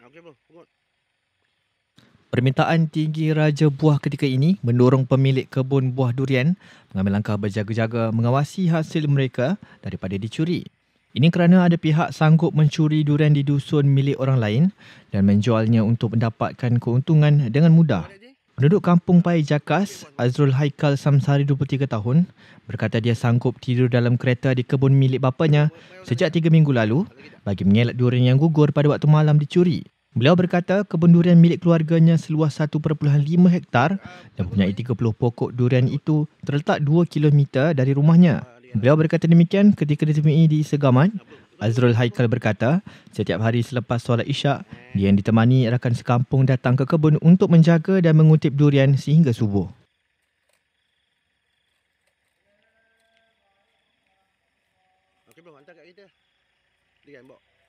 Okey bro, pungut. Permintaan tinggi raja buah ketika ini mendorong pemilik kebun buah durian mengambil langkah berjaga-jaga mengawasi hasil mereka daripada dicuri. Ini kerana ada pihak sanggup mencuri durian di dusun milik orang lain dan menjualnya untuk mendapatkan keuntungan dengan mudah. Penduduk kampung Pai Jakas, Azrul Haikal Samsari 23 tahun, berkata dia sanggup tidur dalam kereta di kebun milik bapanya sejak 3 minggu lalu bagi mengelak durian yang gugur pada waktu malam dicuri. Beliau berkata kebun durian milik keluarganya seluas 1.5 hektar dan mempunyai 30 pokok durian itu terletak 2 km dari rumahnya. Beliau berkata demikian ketika ditemui di Segaman. Azrul Haikal berkata, setiap hari selepas solat isyak, Dian ditemani rakan sekampung datang ke kebun untuk menjaga dan mengutip durian sehingga subuh. Okey, belum hantar kat kita. Dia kan,